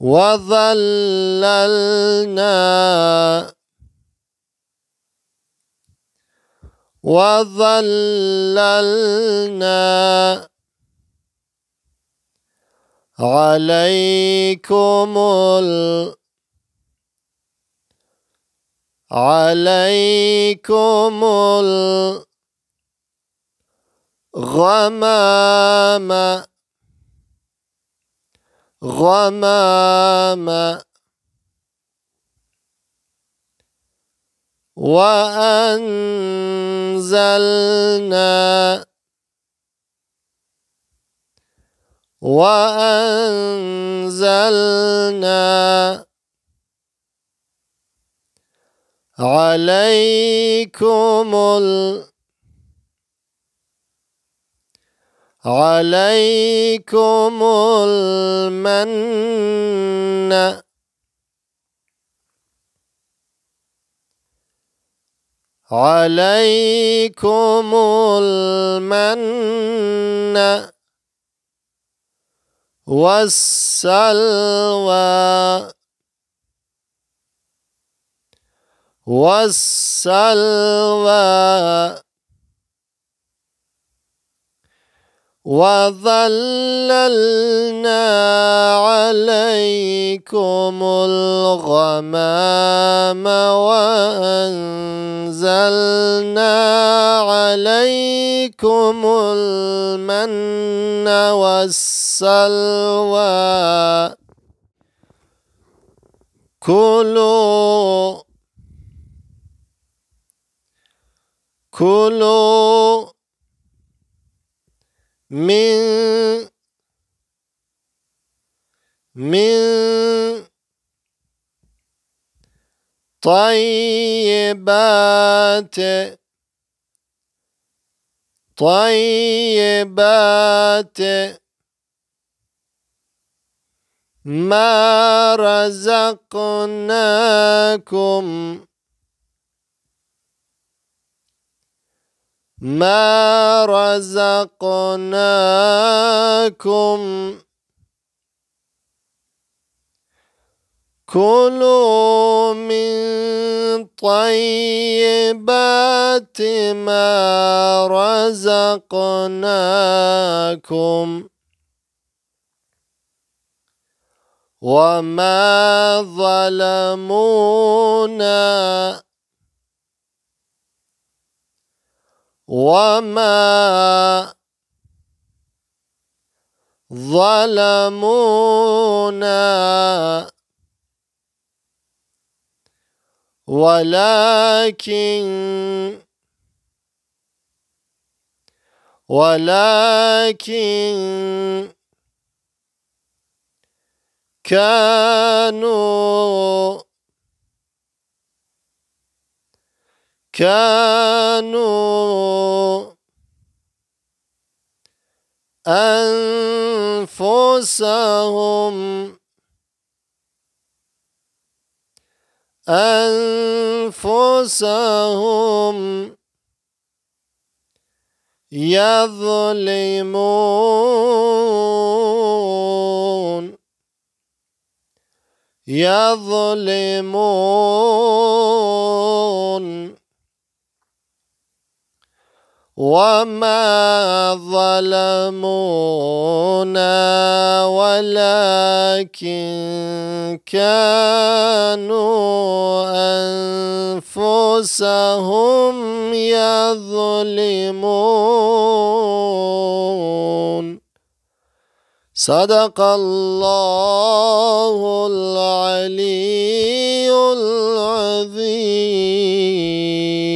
وظللنا وظللنا عليكم ال عليكم الغمامه غمام وأنزلنا وأنزلنا عليكم الأرض عليكم المن عليكم المن والسلوى والسلوى وظللنا عليكم الغمام وأنزلنا عليكم المن والسلوى كلوا كلوا من من طيبات طيبات ما رزقناكم ما رزقناكم كلوا من طيبات ما رزقناكم وما ظلمونا وما ظلمونا ولكن ولكن كانوا كانوا أنفسهم أنفسهم يظلمون يظلمون وما ظلمونا ولكن كانوا انفسهم يظلمون صدق الله العلي العظيم